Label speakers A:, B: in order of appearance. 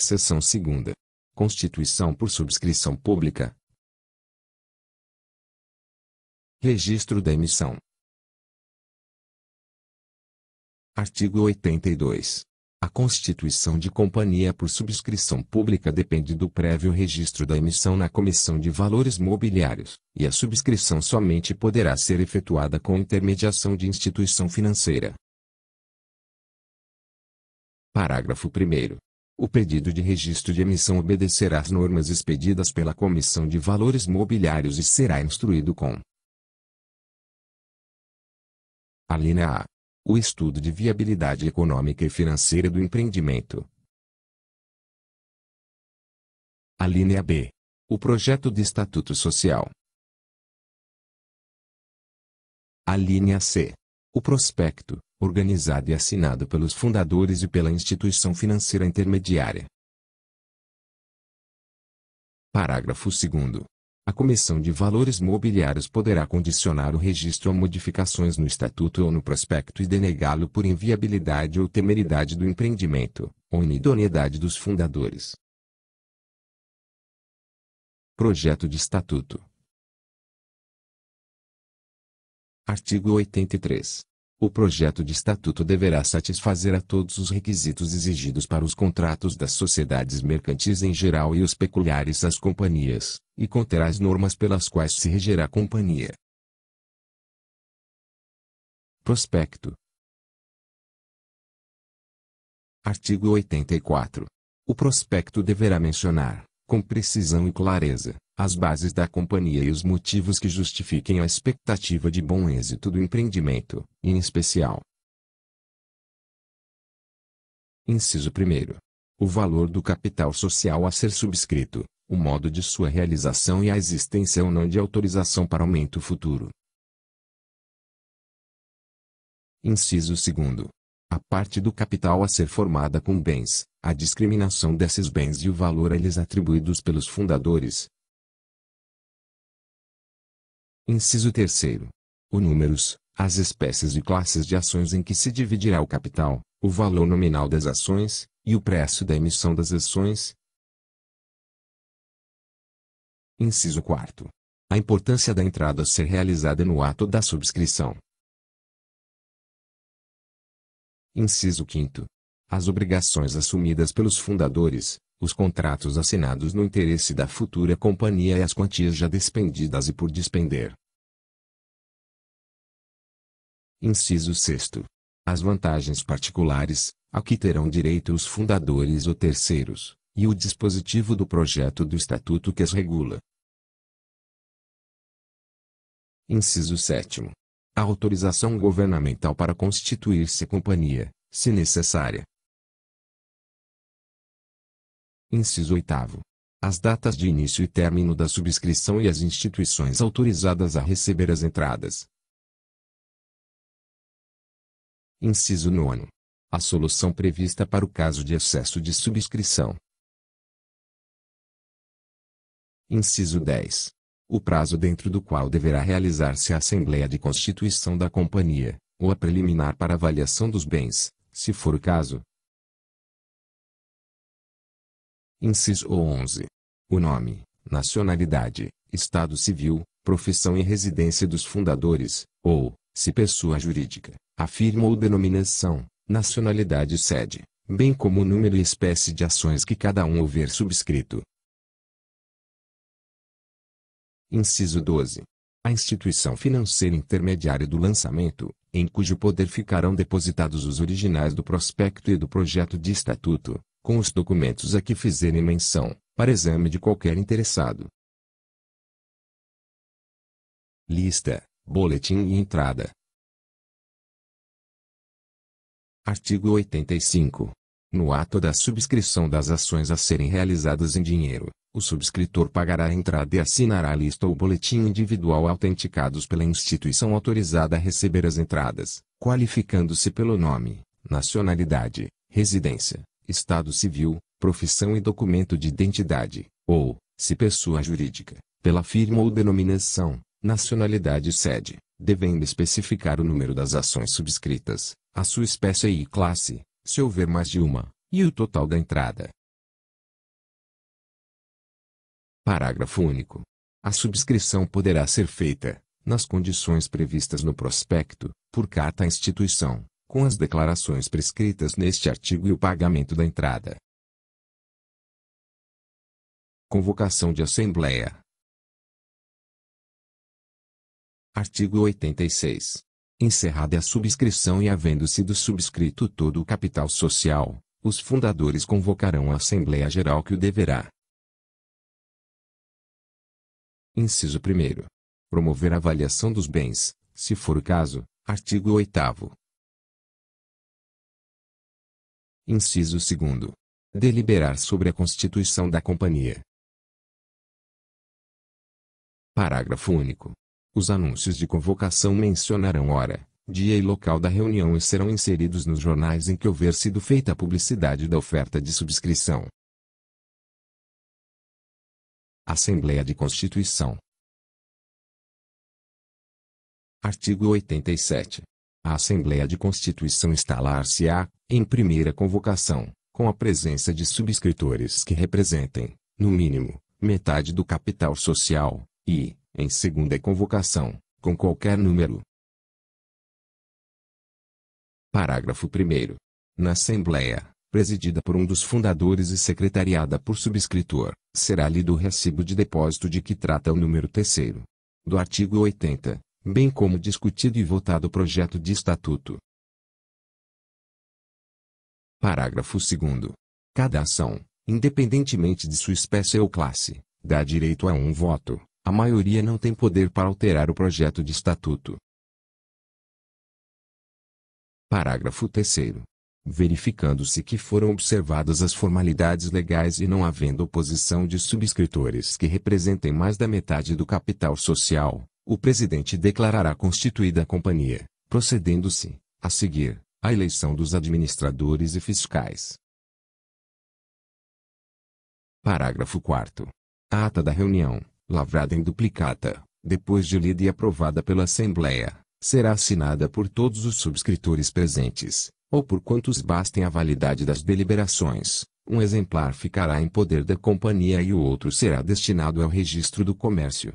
A: Seção segunda. Constituição por subscrição pública. Registro da emissão.
B: Artigo 82. A constituição de companhia por subscrição pública depende do prévio registro da emissão na Comissão de Valores Mobiliários, e a subscrição somente poderá ser efetuada com intermediação de instituição financeira. Parágrafo 1. O pedido de registro de emissão obedecerá às normas expedidas pela Comissão de Valores Mobiliários e será instruído com a linha A. O estudo de viabilidade econômica e financeira do
A: empreendimento. A linha B. O
B: projeto de estatuto social. A linha C. O prospecto, organizado e assinado pelos fundadores e pela instituição financeira intermediária. Parágrafo 2. A Comissão de Valores Mobiliários poderá condicionar o registro a modificações no estatuto ou no prospecto e denegá-lo por inviabilidade ou temeridade do empreendimento, ou inidoneidade dos fundadores. Projeto de Estatuto Artigo 83. O projeto de estatuto deverá satisfazer a todos os requisitos exigidos para os contratos das sociedades mercantis em geral e os peculiares às companhias, e conterá as normas pelas quais se regerá a companhia.
A: Prospecto
B: Artigo 84. O prospecto deverá mencionar com precisão e clareza, as bases da companhia e os motivos que justifiquem a expectativa de bom êxito do empreendimento, em especial. Inciso 1. O valor do capital social a ser subscrito, o modo de sua realização e a existência ou não de autorização para aumento futuro. Inciso 2. A parte do capital a ser formada com bens, a discriminação desses bens e o valor a eles atribuídos pelos fundadores. Inciso 3. O números, as espécies e classes de ações em que se dividirá o capital, o valor nominal das ações, e o preço da emissão das ações. Inciso 4. A importância da entrada a ser realizada no ato da subscrição. Inciso 5 as obrigações assumidas pelos fundadores, os contratos assinados no interesse da futura companhia e as quantias já despendidas e por despender. Inciso 6. As vantagens particulares, a que terão direito os fundadores ou terceiros, e o dispositivo do projeto do estatuto que as regula. Inciso 7. A autorização governamental para constituir-se companhia, se necessária, Inciso 8. As datas de início e término da subscrição e as instituições autorizadas a receber as entradas. Inciso 9. A solução prevista para o caso de excesso de subscrição. Inciso 10. O prazo dentro do qual deverá realizar-se a Assembleia de Constituição da Companhia, ou a preliminar para avaliação dos bens, se for o caso, Inciso 11. O nome, nacionalidade, estado civil, profissão e residência dos fundadores, ou, se pessoa jurídica, a firma ou denominação, nacionalidade sede, bem como o número e espécie de ações que cada um houver subscrito. Inciso 12. A instituição financeira intermediária do lançamento, em cujo poder ficarão depositados os originais do prospecto e do projeto de estatuto, com os documentos a que fizerem menção, para exame de qualquer interessado. Lista, boletim e entrada. Artigo 85. No ato da subscrição das ações a serem realizadas em dinheiro, o subscritor pagará a entrada e assinará a lista ou boletim individual autenticados pela instituição autorizada a receber as entradas, qualificando-se pelo nome, nacionalidade, residência, Estado Civil, profissão e documento de identidade, ou, se pessoa jurídica, pela firma ou denominação, nacionalidade e sede, devendo especificar o número das ações subscritas, a sua espécie e classe, se houver mais de uma, e o total da entrada. Parágrafo único. A subscrição poderá ser feita, nas condições previstas no prospecto, por carta à instituição, com as declarações prescritas neste artigo e o pagamento da entrada. Convocação de Assembleia. Artigo 86. Encerrada a subscrição e havendo sido subscrito todo o capital social, os fundadores convocarão a Assembleia Geral que o deverá. Inciso 1. Promover a avaliação dos bens, se for o caso,
A: artigo 8 Inciso
B: segundo. Deliberar sobre a constituição da companhia. Parágrafo único. Os anúncios de convocação mencionarão hora, dia e local da reunião e serão inseridos nos jornais em que houver sido feita a publicidade da oferta de subscrição. Assembleia de Constituição. Artigo 87. A Assembleia de Constituição instalar-se-á, em primeira convocação, com a presença de subscritores que representem, no mínimo, metade do capital social, e, em segunda convocação, com qualquer número. Parágrafo 1. Na Assembleia, presidida por um dos fundadores e secretariada por subscritor, será lido o recibo de depósito de que trata o número terceiro do artigo 80, bem como discutido e votado o projeto de estatuto, Parágrafo 2 Cada ação, independentemente de sua espécie ou classe, dá direito a um voto. A maioria não tem poder para alterar o projeto de estatuto. Parágrafo 3 verificando-se que foram observadas as formalidades legais e não havendo oposição de subscritores que representem mais da metade do capital social, o presidente declarará constituída a companhia, procedendo-se, a seguir, a eleição dos administradores e fiscais. Parágrafo 4 A ata da reunião, lavrada em duplicata, depois de lida e aprovada pela Assembleia, será assinada por todos os subscritores presentes, ou por quantos bastem a validade das deliberações. Um exemplar ficará em poder da companhia e o outro será destinado ao registro do comércio.